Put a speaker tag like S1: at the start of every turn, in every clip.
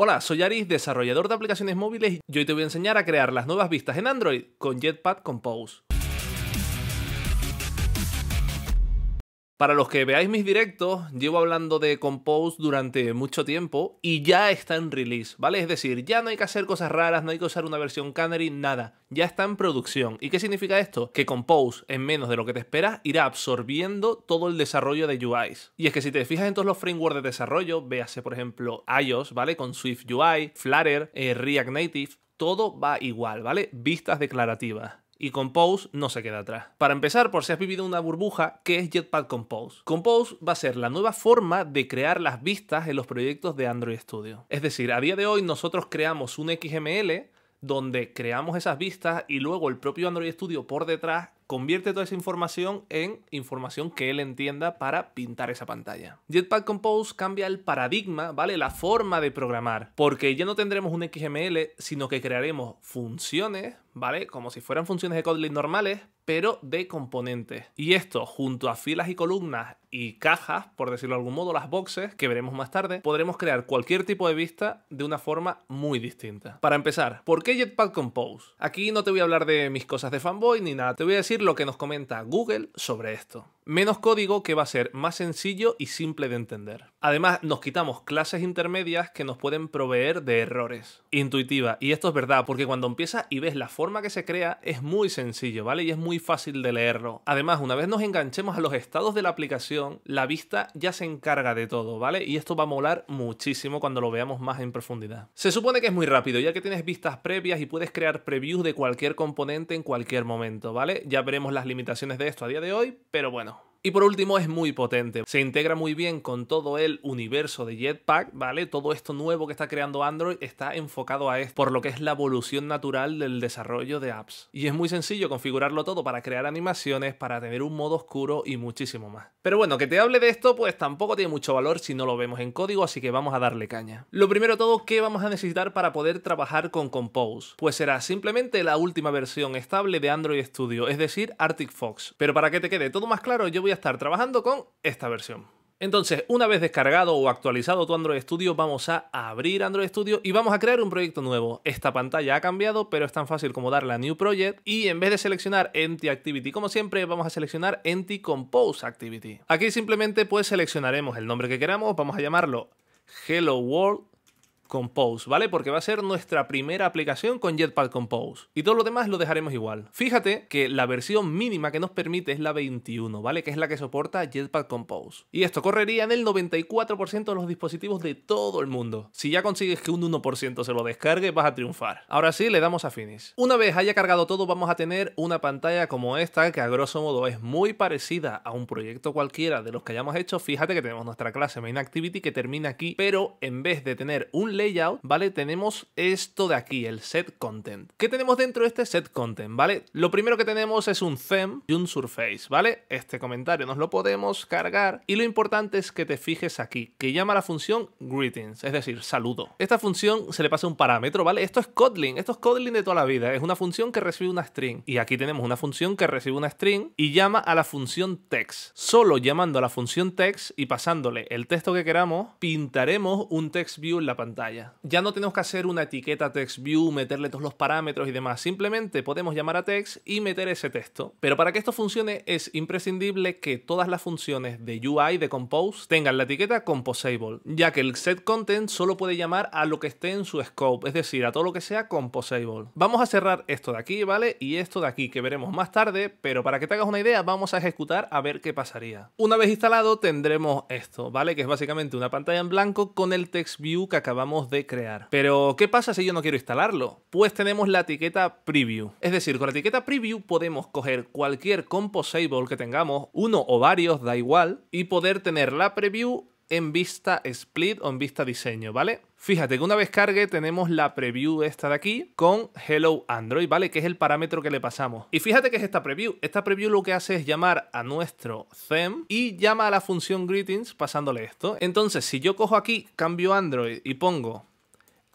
S1: Hola, soy Aris, desarrollador de aplicaciones móviles y hoy te voy a enseñar a crear las nuevas vistas en Android con Jetpack Compose. Para los que veáis mis directos, llevo hablando de Compose durante mucho tiempo y ya está en release, ¿vale? Es decir, ya no hay que hacer cosas raras, no hay que usar una versión canary, nada. Ya está en producción. ¿Y qué significa esto? Que Compose, en menos de lo que te esperas, irá absorbiendo todo el desarrollo de UIs. Y es que si te fijas en todos los frameworks de desarrollo, véase por ejemplo iOS, ¿vale? Con Swift UI, Flutter, eh, React Native, todo va igual, ¿vale? Vistas declarativas y Compose no se queda atrás. Para empezar, por si has vivido una burbuja, ¿qué es Jetpack Compose? Compose va a ser la nueva forma de crear las vistas en los proyectos de Android Studio. Es decir, a día de hoy nosotros creamos un XML donde creamos esas vistas y luego el propio Android Studio por detrás convierte toda esa información en información que él entienda para pintar esa pantalla. Jetpack Compose cambia el paradigma, ¿vale? La forma de programar, porque ya no tendremos un XML, sino que crearemos funciones, ¿vale? Como si fueran funciones de Kotlin normales, pero de componentes. Y esto, junto a filas y columnas y cajas, por decirlo de algún modo, las boxes, que veremos más tarde, podremos crear cualquier tipo de vista de una forma muy distinta. Para empezar, ¿por qué Jetpack Compose? Aquí no te voy a hablar de mis cosas de fanboy ni nada, te voy a decir lo que nos comenta Google sobre esto. Menos código que va a ser más sencillo y simple de entender. Además, nos quitamos clases intermedias que nos pueden proveer de errores. Intuitiva. Y esto es verdad, porque cuando empiezas y ves la forma que se crea, es muy sencillo, ¿vale? Y es muy fácil de leerlo. Además, una vez nos enganchemos a los estados de la aplicación, la vista ya se encarga de todo, ¿vale? Y esto va a molar muchísimo cuando lo veamos más en profundidad. Se supone que es muy rápido, ya que tienes vistas previas y puedes crear previews de cualquier componente en cualquier momento, ¿vale? Ya veremos las limitaciones de esto a día de hoy, pero bueno. now. Y por último es muy potente, se integra muy bien con todo el universo de Jetpack, ¿vale? Todo esto nuevo que está creando Android está enfocado a esto, por lo que es la evolución natural del desarrollo de apps. Y es muy sencillo configurarlo todo para crear animaciones, para tener un modo oscuro y muchísimo más. Pero bueno, que te hable de esto pues tampoco tiene mucho valor si no lo vemos en código, así que vamos a darle caña. Lo primero todo, ¿qué vamos a necesitar para poder trabajar con Compose? Pues será simplemente la última versión estable de Android Studio, es decir, Arctic Fox. Pero para que te quede todo más claro, yo voy a estar trabajando con esta versión. Entonces, una vez descargado o actualizado tu Android Studio, vamos a abrir Android Studio y vamos a crear un proyecto nuevo. Esta pantalla ha cambiado, pero es tan fácil como darle a New Project y en vez de seleccionar Empty Activity como siempre, vamos a seleccionar Empty Compose Activity. Aquí simplemente pues seleccionaremos el nombre que queramos, vamos a llamarlo Hello World Compose, ¿vale? Porque va a ser nuestra primera aplicación con Jetpack Compose. Y todo lo demás lo dejaremos igual. Fíjate que la versión mínima que nos permite es la 21, ¿vale? Que es la que soporta Jetpack Compose. Y esto correría en el 94% de los dispositivos de todo el mundo. Si ya consigues que un 1% se lo descargue, vas a triunfar. Ahora sí, le damos a Finish. Una vez haya cargado todo, vamos a tener una pantalla como esta, que a grosso modo es muy parecida a un proyecto cualquiera de los que hayamos hecho. Fíjate que tenemos nuestra clase Main Activity que termina aquí, pero en vez de tener un layout, ¿vale? Tenemos esto de aquí, el set content. ¿Qué tenemos dentro de este set content, ¿vale? Lo primero que tenemos es un theme y un surface, ¿vale? Este comentario nos lo podemos cargar y lo importante es que te fijes aquí, que llama la función greetings, es decir, saludo. Esta función se le pasa un parámetro, ¿vale? Esto es Kotlin, esto es Kotlin de toda la vida, es una función que recibe una string y aquí tenemos una función que recibe una string y llama a la función text. Solo llamando a la función text y pasándole el texto que queramos, pintaremos un text view en la pantalla. Ya no tenemos que hacer una etiqueta TextView, meterle todos los parámetros y demás. Simplemente podemos llamar a text y meter ese texto. Pero para que esto funcione es imprescindible que todas las funciones de UI de Compose tengan la etiqueta Composable, ya que el set content solo puede llamar a lo que esté en su scope, es decir, a todo lo que sea Composable. Vamos a cerrar esto de aquí, ¿vale? Y esto de aquí, que veremos más tarde, pero para que te hagas una idea, vamos a ejecutar a ver qué pasaría. Una vez instalado tendremos esto, ¿vale? Que es básicamente una pantalla en blanco con el text view que acabamos de crear. Pero, ¿qué pasa si yo no quiero instalarlo? Pues tenemos la etiqueta preview. Es decir, con la etiqueta preview podemos coger cualquier composable que tengamos, uno o varios, da igual, y poder tener la preview en vista split o en vista diseño, ¿vale? Fíjate que una vez cargue tenemos la preview esta de aquí con Hello Android, ¿vale? Que es el parámetro que le pasamos. Y fíjate que es esta preview. Esta preview lo que hace es llamar a nuestro theme y llama a la función greetings pasándole esto. Entonces, si yo cojo aquí, cambio Android y pongo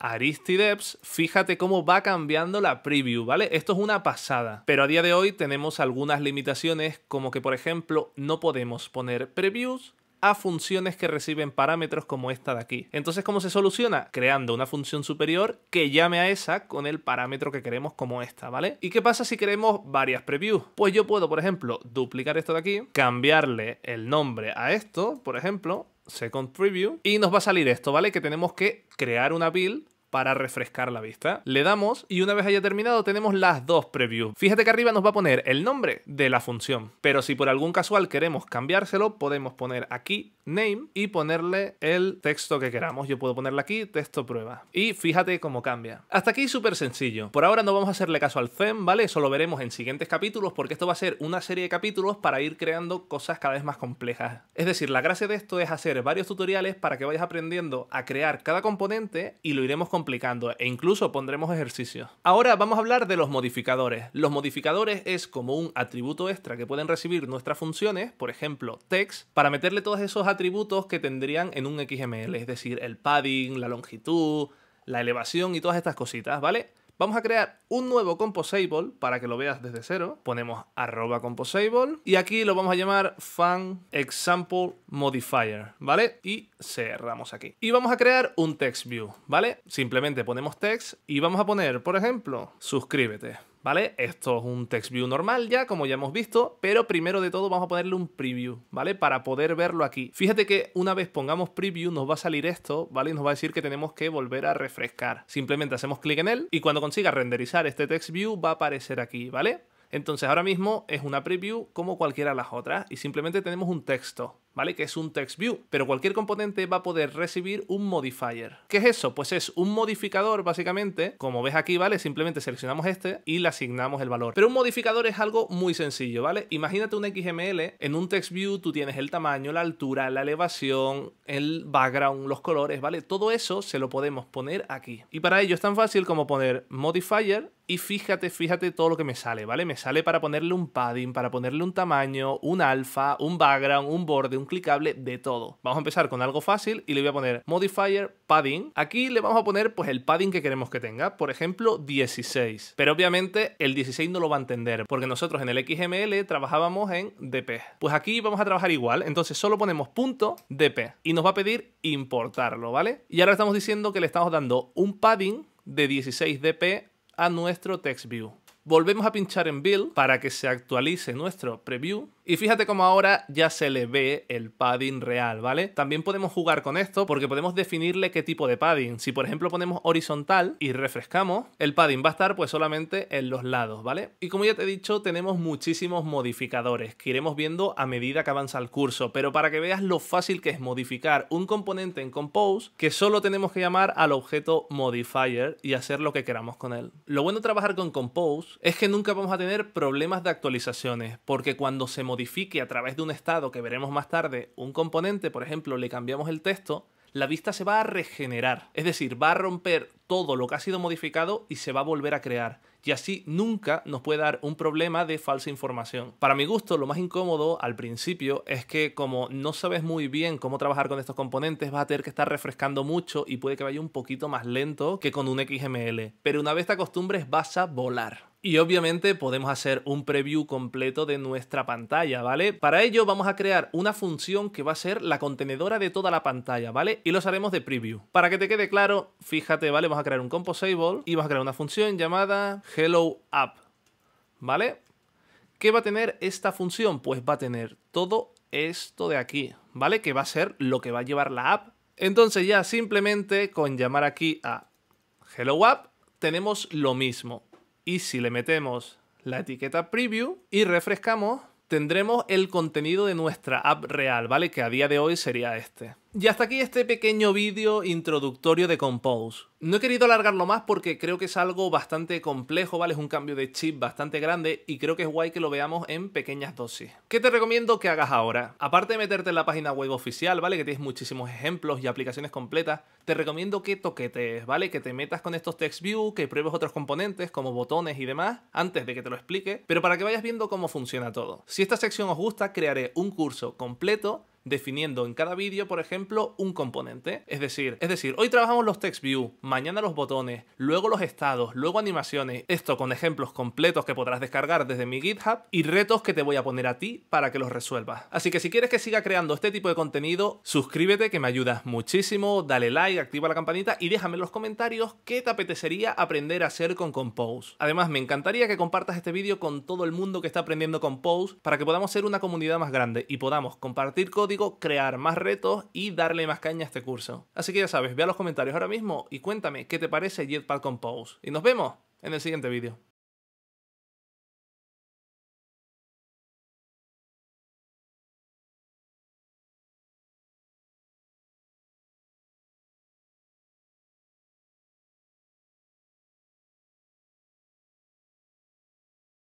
S1: Aristideps, fíjate cómo va cambiando la preview, ¿vale? Esto es una pasada, pero a día de hoy tenemos algunas limitaciones, como que por ejemplo no podemos poner previews, a funciones que reciben parámetros como esta de aquí. Entonces, ¿cómo se soluciona? Creando una función superior que llame a esa con el parámetro que queremos como esta, ¿vale? ¿Y qué pasa si queremos varias previews? Pues yo puedo, por ejemplo, duplicar esto de aquí, cambiarle el nombre a esto, por ejemplo, second preview, y nos va a salir esto, ¿vale? Que tenemos que crear una build para refrescar la vista. Le damos y una vez haya terminado tenemos las dos previews. Fíjate que arriba nos va a poner el nombre de la función, pero si por algún casual queremos cambiárselo, podemos poner aquí name y ponerle el texto que queramos. Yo puedo ponerle aquí texto prueba. Y fíjate cómo cambia. Hasta aquí súper sencillo. Por ahora no vamos a hacerle caso al FEM, ¿vale? Eso lo veremos en siguientes capítulos porque esto va a ser una serie de capítulos para ir creando cosas cada vez más complejas. Es decir, la gracia de esto es hacer varios tutoriales para que vayas aprendiendo a crear cada componente y lo iremos con complicando e incluso pondremos ejercicios. Ahora vamos a hablar de los modificadores. Los modificadores es como un atributo extra que pueden recibir nuestras funciones, por ejemplo text, para meterle todos esos atributos que tendrían en un XML, es decir, el padding, la longitud, la elevación y todas estas cositas, ¿vale? Vamos a crear un nuevo composable para que lo veas desde cero. Ponemos arroba composable y aquí lo vamos a llamar fan example modifier, ¿vale? Y cerramos aquí. Y vamos a crear un text view, ¿vale? Simplemente ponemos text y vamos a poner, por ejemplo, suscríbete. ¿vale? Esto es un text view normal ya, como ya hemos visto, pero primero de todo vamos a ponerle un preview, ¿vale? Para poder verlo aquí. Fíjate que una vez pongamos preview nos va a salir esto, ¿vale? Y nos va a decir que tenemos que volver a refrescar. Simplemente hacemos clic en él y cuando consiga renderizar este text view va a aparecer aquí, ¿vale? Entonces ahora mismo es una preview como cualquiera de las otras y simplemente tenemos un texto, ¿vale? Que es un text view, pero cualquier componente va a poder recibir un modifier. ¿Qué es eso? Pues es un modificador básicamente, como ves aquí, ¿vale? Simplemente seleccionamos este y le asignamos el valor. Pero un modificador es algo muy sencillo, ¿vale? Imagínate un XML, en un text view tú tienes el tamaño, la altura, la elevación, el background, los colores, ¿vale? Todo eso se lo podemos poner aquí. Y para ello es tan fácil como poner modifier y fíjate, fíjate todo lo que me sale, ¿vale? Me sale para ponerle un padding, para ponerle un tamaño, un alfa, un background, un borde, un clicable, de todo. Vamos a empezar con algo fácil y le voy a poner modifier padding. Aquí le vamos a poner pues el padding que queremos que tenga, por ejemplo 16. Pero obviamente el 16 no lo va a entender porque nosotros en el XML trabajábamos en DP. Pues aquí vamos a trabajar igual, entonces solo ponemos punto DP y nos va a pedir importarlo, ¿vale? Y ahora estamos diciendo que le estamos dando un padding de 16 dp a nuestro TextView. Volvemos a pinchar en Build para que se actualice nuestro preview y fíjate cómo ahora ya se le ve el padding real, ¿vale? También podemos jugar con esto porque podemos definirle qué tipo de padding. Si por ejemplo ponemos horizontal y refrescamos, el padding va a estar pues solamente en los lados, ¿vale? Y como ya te he dicho, tenemos muchísimos modificadores que iremos viendo a medida que avanza el curso, pero para que veas lo fácil que es modificar un componente en Compose, que solo tenemos que llamar al objeto modifier y hacer lo que queramos con él. Lo bueno de trabajar con Compose es que nunca vamos a tener problemas de actualizaciones, porque cuando se modifica modifique a través de un estado que veremos más tarde un componente, por ejemplo, le cambiamos el texto, la vista se va a regenerar, es decir, va a romper todo lo que ha sido modificado y se va a volver a crear. Y así nunca nos puede dar un problema de falsa información. Para mi gusto, lo más incómodo al principio es que como no sabes muy bien cómo trabajar con estos componentes, vas a tener que estar refrescando mucho y puede que vaya un poquito más lento que con un XML. Pero una vez te acostumbres, vas a volar. Y obviamente podemos hacer un preview completo de nuestra pantalla, ¿vale? Para ello vamos a crear una función que va a ser la contenedora de toda la pantalla, ¿vale? Y lo haremos de preview. Para que te quede claro, fíjate, ¿vale? a crear un composable y vas a crear una función llamada hello app, ¿vale? ¿Qué va a tener esta función? Pues va a tener todo esto de aquí, ¿vale? Que va a ser lo que va a llevar la app. Entonces ya simplemente con llamar aquí a hello app tenemos lo mismo. Y si le metemos la etiqueta preview y refrescamos, tendremos el contenido de nuestra app real, ¿vale? Que a día de hoy sería este. Y hasta aquí este pequeño vídeo introductorio de Compose. No he querido alargarlo más porque creo que es algo bastante complejo, ¿vale? Es un cambio de chip bastante grande y creo que es guay que lo veamos en pequeñas dosis. ¿Qué te recomiendo que hagas ahora? Aparte de meterte en la página web oficial, ¿vale? Que tienes muchísimos ejemplos y aplicaciones completas, te recomiendo que toquetes, ¿vale? Que te metas con estos TextView, que pruebes otros componentes como botones y demás, antes de que te lo explique, pero para que vayas viendo cómo funciona todo. Si esta sección os gusta, crearé un curso completo definiendo en cada vídeo, por ejemplo, un componente. Es decir, es decir, hoy trabajamos los text view, mañana los botones, luego los estados, luego animaciones. Esto con ejemplos completos que podrás descargar desde mi GitHub y retos que te voy a poner a ti para que los resuelvas. Así que si quieres que siga creando este tipo de contenido, suscríbete que me ayudas muchísimo, dale like, activa la campanita y déjame en los comentarios qué te apetecería aprender a hacer con Compose. Además, me encantaría que compartas este vídeo con todo el mundo que está aprendiendo Compose para que podamos ser una comunidad más grande y podamos compartir con digo crear más retos y darle más caña a este curso. Así que ya sabes, ve a los comentarios ahora mismo y cuéntame qué te parece Jetpack Compose. Y nos vemos en el siguiente vídeo.